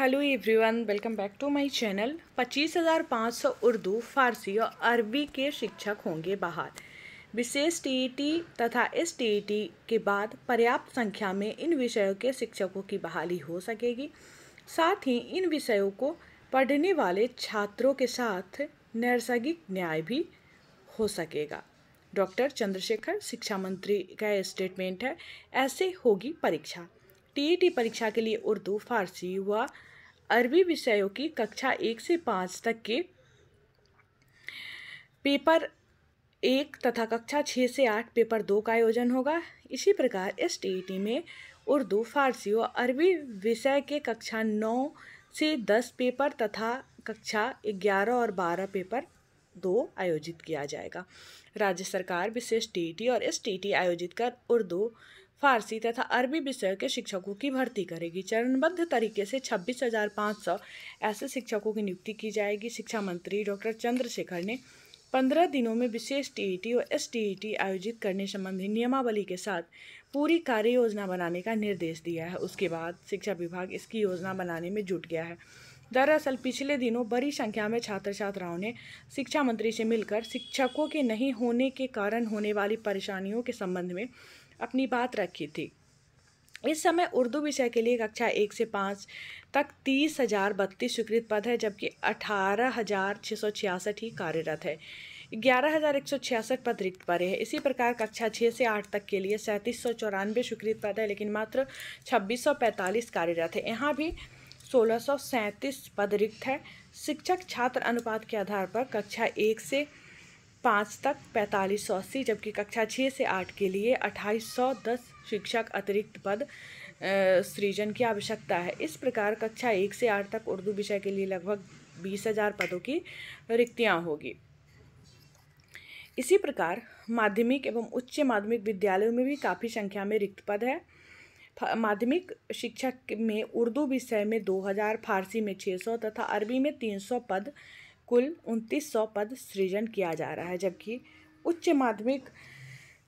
hello everyone welcome back to my channel 25,500 Urdu Farsi और अरबी के शिक्षक होंगे बाहर विशेष टीईटी e तथा एस टीईटी e के बाद पर्याप्त संख्या में इन विषयों के शिक्षकों की बहाली हो सकेगी साथ ही इन विषयों को पढ़ने वाले छात्रों के साथ नैसर्गिक न्याय भी हो सकेगा डॉक्टर चंद्रशेखर शिक्षा मंत्री का स्टेटमेंट है ऐसे होगी परीक्षा टी e परीक्षा के लिए उर्दू फारसी व अरबी विषयों की कक्षा एक से पाँच तक के पेपर एक तथा कक्षा छः से आठ पेपर दो का आयोजन होगा इसी प्रकार एस e में उर्दू फारसी और अरबी विषय के कक्षा नौ से दस पेपर तथा कक्षा ग्यारह और बारह पेपर दो आयोजित किया जाएगा राज्य सरकार विशेष टी e और एस e आयोजित कर उर्दू फारसी तथा अरबी विषय के शिक्षकों की भर्ती करेगी चरणबद्ध तरीके से छब्बीस हजार पाँच सौ ऐसे शिक्षकों की नियुक्ति की जाएगी शिक्षा मंत्री डॉक्टर चंद्रशेखर ने पंद्रह दिनों में विशेष टीईटी और एसटीईटी आयोजित करने संबंधी नियमावली के साथ पूरी कार्य योजना बनाने का निर्देश दिया है उसके बाद शिक्षा विभाग इसकी योजना बनाने में जुट गया है दरअसल पिछले दिनों बड़ी संख्या में छात्र छात्राओं ने शिक्षा मंत्री से मिलकर शिक्षकों के नहीं होने के कारण होने वाली परेशानियों के संबंध में अपनी बात रखी थी इस समय उर्दू विषय के लिए कक्षा एक से पाँच तक तीस हज़ार बत्तीस स्वीकृत पद है जबकि अठारह हज़ार छः सौ छियासठ ही कार्यरत है ग्यारह हज़ार एक सौ छियासठ पद रिक्त पड़े हैं इसी प्रकार कक्षा छः से आठ तक के लिए सैंतीस सौ चौरानवे स्वीकृत पद है लेकिन मात्र छब्बीस सौ पैंतालीस कार्यरत है यहाँ भी सोलह सौ सैंतीस पद रिक्त है शिक्षक छात्र अनुपात के आधार पर कक्षा एक से पाँच तक पैंतालीस सौ अस्सी जबकि कक्षा छः से आठ के लिए अट्ठाईस सौ दस शिक्षक अतिरिक्त पद सृजन की आवश्यकता है इस प्रकार कक्षा एक से आठ तक उर्दू विषय के लिए लगभग बीस हजार पदों की रिक्तियाँ होगी इसी प्रकार माध्यमिक एवं उच्च माध्यमिक विद्यालयों में भी काफ़ी संख्या में रिक्त पद है माध्यमिक शिक्षक में उर्दू विषय में दो फारसी में छः तथा अरबी में तीन पद कुल उनतीस सौ पद सृजन किया जा रहा है जबकि उच्च माध्यमिक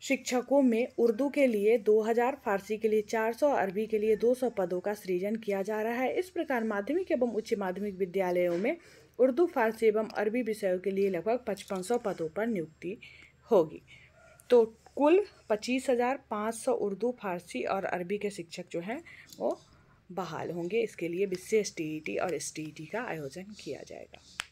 शिक्षकों में उर्दू के लिए 2000, फारसी के लिए 400, अरबी के लिए 200 पदों का सृजन किया जा रहा है इस प्रकार माध्यमिक एवं उच्च माध्यमिक विद्यालयों में उर्दू फारसी एवं अरबी विषयों के लिए लगभग 5500 पदों पर नियुक्ति होगी तो कुल 25,500 उर्दू फारसी और अरबी के शिक्षक जो हैं वो बहाल होंगे इसके लिए विशेष टी और एस का आयोजन किया जाएगा